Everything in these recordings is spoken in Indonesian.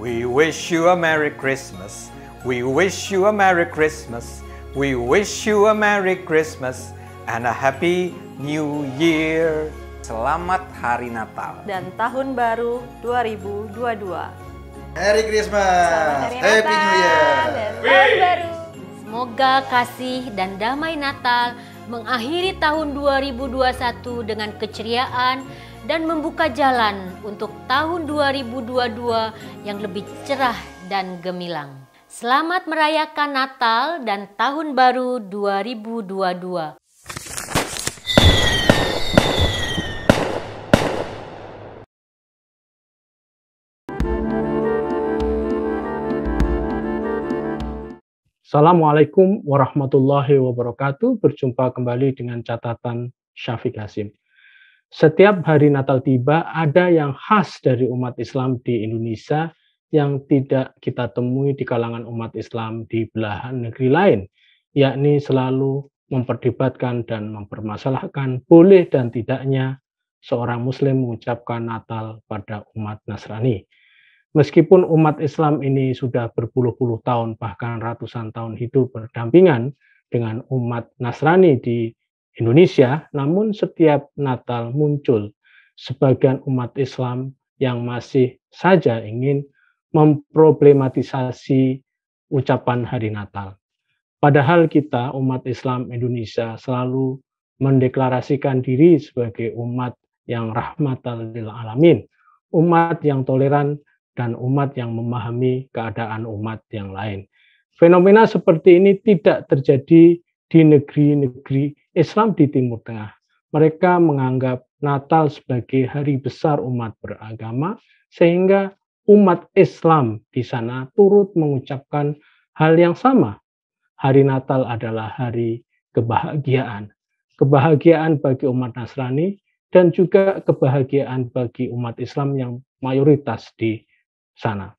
We wish you a Merry Christmas. We wish you a Merry Christmas. We wish you a Merry Christmas and a Happy New Year. Selamat Hari Natal dan Tahun Baru 2022. Merry Christmas. Hari Happy Natal Happy New Year. Dan Tahun Baru. Semoga kasih dan damai Natal mengakhiri tahun 2021 dengan keceriaan dan membuka jalan untuk tahun 2022 yang lebih cerah dan gemilang. Selamat merayakan Natal dan Tahun Baru 2022. Assalamualaikum warahmatullahi wabarakatuh. Berjumpa kembali dengan catatan Syafiq Hasim setiap hari Natal tiba, ada yang khas dari umat Islam di Indonesia yang tidak kita temui di kalangan umat Islam di belahan negeri lain, yakni selalu memperdebatkan dan mempermasalahkan boleh dan tidaknya seorang Muslim mengucapkan Natal pada umat Nasrani. Meskipun umat Islam ini sudah berpuluh-puluh tahun, bahkan ratusan tahun hidup berdampingan dengan umat Nasrani di Indonesia, namun setiap Natal muncul sebagian umat Islam yang masih saja ingin memproblematisasi ucapan hari Natal. Padahal kita umat Islam Indonesia selalu mendeklarasikan diri sebagai umat yang rahmatan lil alamin, umat yang toleran dan umat yang memahami keadaan umat yang lain. Fenomena seperti ini tidak terjadi di negeri-negeri Islam di Timur Tengah. Mereka menganggap Natal sebagai hari besar umat beragama, sehingga umat Islam di sana turut mengucapkan hal yang sama. Hari Natal adalah hari kebahagiaan. Kebahagiaan bagi umat Nasrani dan juga kebahagiaan bagi umat Islam yang mayoritas di sana.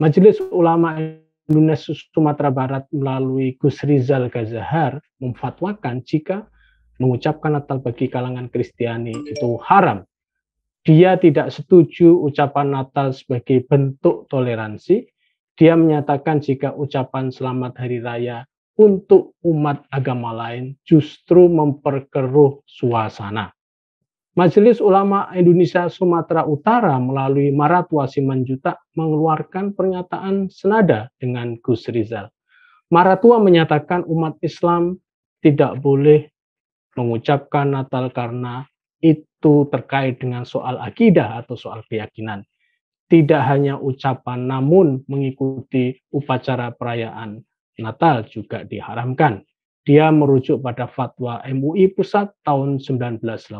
Majelis Ulama Lunas Sumatera Barat melalui Gus Rizal Gazahar memfatwakan jika mengucapkan Natal bagi kalangan Kristiani itu haram. Dia tidak setuju ucapan Natal sebagai bentuk toleransi. Dia menyatakan jika ucapan selamat hari raya untuk umat agama lain justru memperkeruh suasana. Majelis Ulama Indonesia Sumatera Utara melalui Maratua Simanjuta mengeluarkan pernyataan senada dengan Gus Rizal. Maratua menyatakan umat Islam tidak boleh mengucapkan Natal karena itu terkait dengan soal akidah atau soal keyakinan. Tidak hanya ucapan, namun mengikuti upacara perayaan Natal juga diharamkan. Dia merujuk pada fatwa MUI Pusat tahun 1981.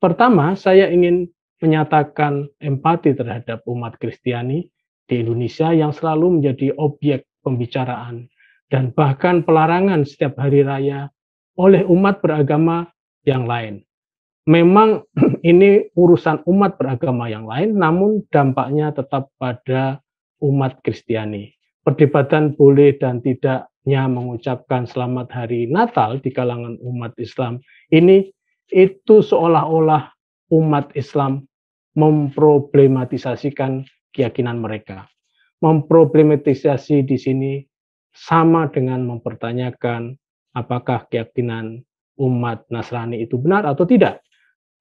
Pertama, saya ingin menyatakan empati terhadap umat Kristiani di Indonesia yang selalu menjadi objek pembicaraan dan bahkan pelarangan setiap hari raya oleh umat beragama yang lain. Memang ini urusan umat beragama yang lain, namun dampaknya tetap pada umat Kristiani. Perdebatan boleh dan tidak mengucapkan selamat hari Natal di kalangan umat Islam ini itu seolah-olah umat Islam memproblematisasikan keyakinan mereka. Memproblematisasi di sini sama dengan mempertanyakan apakah keyakinan umat Nasrani itu benar atau tidak.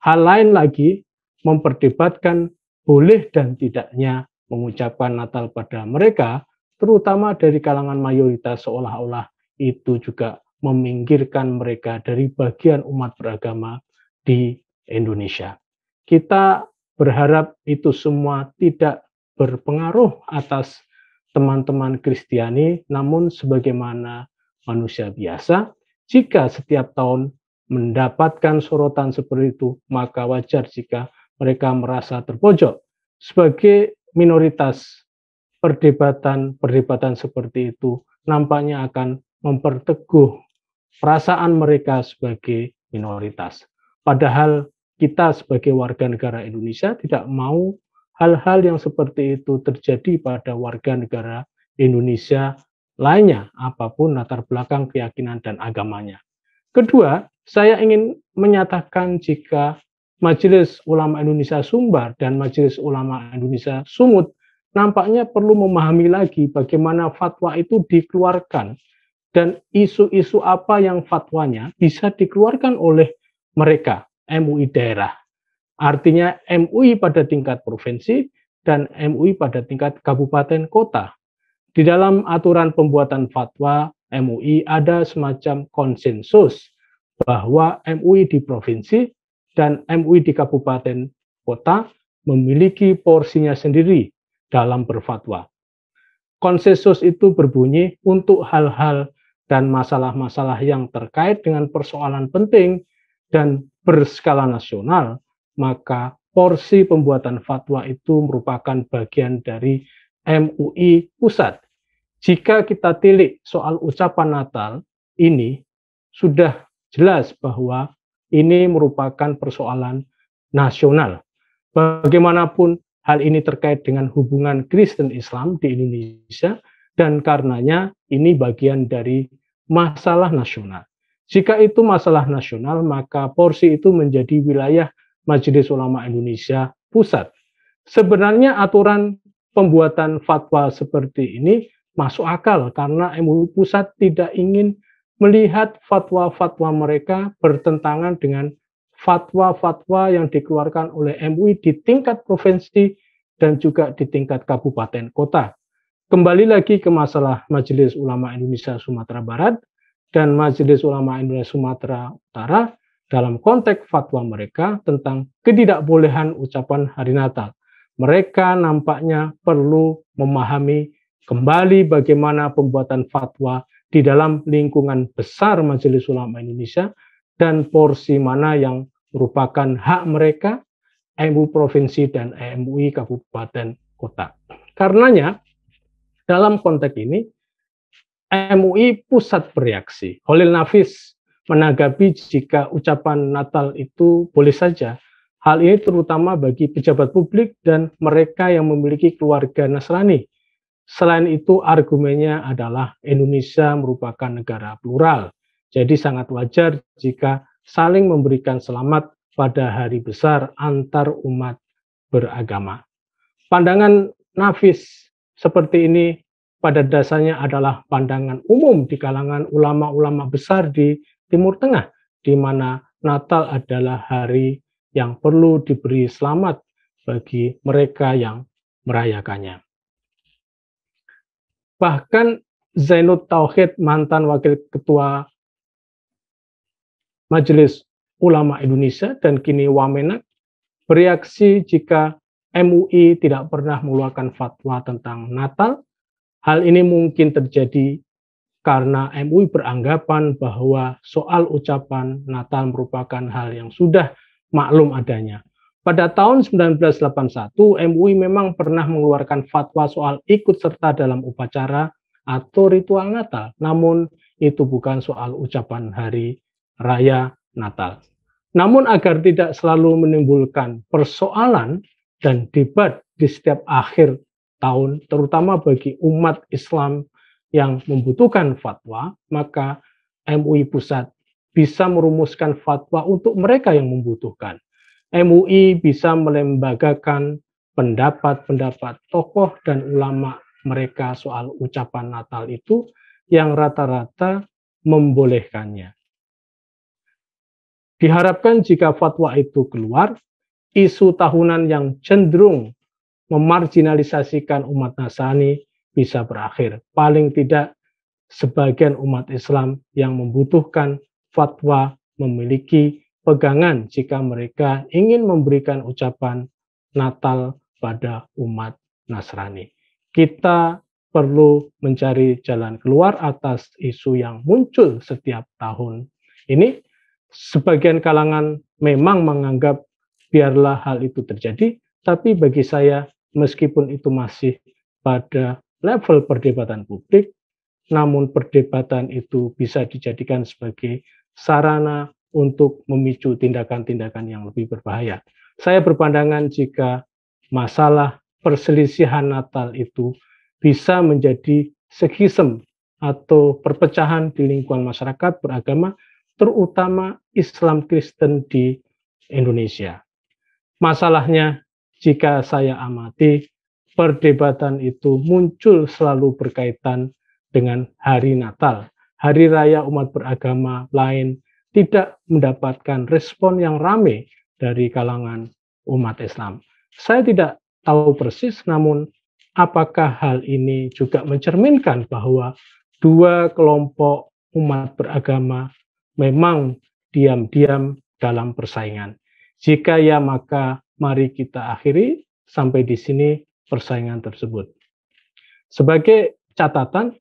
Hal lain lagi memperdebatkan boleh dan tidaknya mengucapkan Natal pada mereka terutama dari kalangan mayoritas seolah-olah itu juga meminggirkan mereka dari bagian umat beragama di Indonesia. Kita berharap itu semua tidak berpengaruh atas teman-teman Kristiani, namun sebagaimana manusia biasa, jika setiap tahun mendapatkan sorotan seperti itu, maka wajar jika mereka merasa terpojok sebagai minoritas perdebatan-perdebatan seperti itu nampaknya akan memperteguh perasaan mereka sebagai minoritas. Padahal kita sebagai warga negara Indonesia tidak mau hal-hal yang seperti itu terjadi pada warga negara Indonesia lainnya, apapun latar belakang keyakinan dan agamanya. Kedua, saya ingin menyatakan jika Majelis Ulama Indonesia Sumbar dan Majelis Ulama Indonesia Sumut nampaknya perlu memahami lagi bagaimana fatwa itu dikeluarkan dan isu-isu apa yang fatwanya bisa dikeluarkan oleh mereka MUI daerah. Artinya MUI pada tingkat provinsi dan MUI pada tingkat kabupaten kota. Di dalam aturan pembuatan fatwa MUI ada semacam konsensus bahwa MUI di provinsi dan MUI di kabupaten kota memiliki porsinya sendiri dalam berfatwa. Konsensus itu berbunyi untuk hal-hal dan masalah-masalah yang terkait dengan persoalan penting dan berskala nasional, maka porsi pembuatan fatwa itu merupakan bagian dari MUI pusat. Jika kita tilik soal ucapan Natal ini, sudah jelas bahwa ini merupakan persoalan nasional. Bagaimanapun Hal ini terkait dengan hubungan Kristen Islam di Indonesia dan karenanya ini bagian dari masalah nasional. Jika itu masalah nasional, maka porsi itu menjadi wilayah Majelis Ulama Indonesia Pusat. Sebenarnya aturan pembuatan fatwa seperti ini masuk akal karena MUI Pusat tidak ingin melihat fatwa-fatwa mereka bertentangan dengan fatwa-fatwa yang dikeluarkan oleh MUI di tingkat provinsi dan juga di tingkat kabupaten kota. Kembali lagi ke masalah Majelis Ulama Indonesia Sumatera Barat dan Majelis Ulama Indonesia Sumatera Utara dalam konteks fatwa mereka tentang ketidakbolehan ucapan hari Natal. Mereka nampaknya perlu memahami kembali bagaimana pembuatan fatwa di dalam lingkungan besar Majelis Ulama Indonesia dan porsi mana yang merupakan hak mereka, MU provinsi dan MUI kabupaten kota. Karenanya, dalam konteks ini, MUI pusat bereaksi. Holil Nafis menanggapi jika ucapan Natal itu boleh saja. Hal ini terutama bagi pejabat publik dan mereka yang memiliki keluarga Nasrani. Selain itu, argumennya adalah Indonesia merupakan negara plural. Jadi sangat wajar jika saling memberikan selamat pada hari besar antar umat beragama. Pandangan nafis seperti ini pada dasarnya adalah pandangan umum di kalangan ulama-ulama besar di Timur Tengah, di mana Natal adalah hari yang perlu diberi selamat bagi mereka yang merayakannya. Bahkan Zainud Tauhid, mantan wakil ketua Majelis Ulama Indonesia dan kini Wamenak bereaksi jika MUI tidak pernah mengeluarkan fatwa tentang Natal. Hal ini mungkin terjadi karena MUI beranggapan bahwa soal ucapan Natal merupakan hal yang sudah maklum adanya. Pada tahun 1981, MUI memang pernah mengeluarkan fatwa soal ikut serta dalam upacara atau ritual Natal, namun itu bukan soal ucapan hari Raya Natal. Namun agar tidak selalu menimbulkan persoalan dan debat di setiap akhir tahun, terutama bagi umat Islam yang membutuhkan fatwa, maka MUI Pusat bisa merumuskan fatwa untuk mereka yang membutuhkan. MUI bisa melembagakan pendapat-pendapat tokoh dan ulama mereka soal ucapan Natal itu yang rata-rata membolehkannya. Diharapkan jika fatwa itu keluar, isu tahunan yang cenderung memarginalisasikan umat Nasrani bisa berakhir. Paling tidak sebagian umat Islam yang membutuhkan fatwa memiliki pegangan jika mereka ingin memberikan ucapan Natal pada umat Nasrani. Kita perlu mencari jalan keluar atas isu yang muncul setiap tahun ini sebagian kalangan memang menganggap biarlah hal itu terjadi, tapi bagi saya meskipun itu masih pada level perdebatan publik, namun perdebatan itu bisa dijadikan sebagai sarana untuk memicu tindakan-tindakan yang lebih berbahaya. Saya berpandangan jika masalah perselisihan Natal itu bisa menjadi sekisem atau perpecahan di lingkungan masyarakat beragama terutama Islam Kristen di Indonesia. Masalahnya, jika saya amati, perdebatan itu muncul selalu berkaitan dengan hari Natal. Hari raya umat beragama lain tidak mendapatkan respon yang rame dari kalangan umat Islam. Saya tidak tahu persis, namun apakah hal ini juga mencerminkan bahwa dua kelompok umat beragama memang diam-diam dalam persaingan. Jika ya maka mari kita akhiri sampai di sini persaingan tersebut. Sebagai catatan,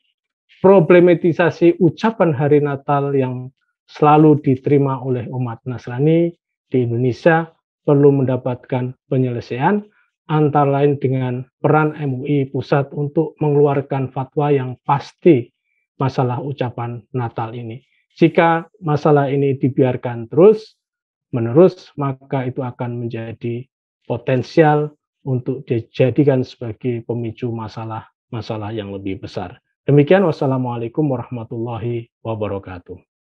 problematisasi ucapan hari Natal yang selalu diterima oleh umat Nasrani di Indonesia perlu mendapatkan penyelesaian antara lain dengan peran MUI pusat untuk mengeluarkan fatwa yang pasti masalah ucapan Natal ini. Jika masalah ini dibiarkan terus menerus, maka itu akan menjadi potensial untuk dijadikan sebagai pemicu masalah-masalah yang lebih besar. Demikian wassalamualaikum warahmatullahi wabarakatuh.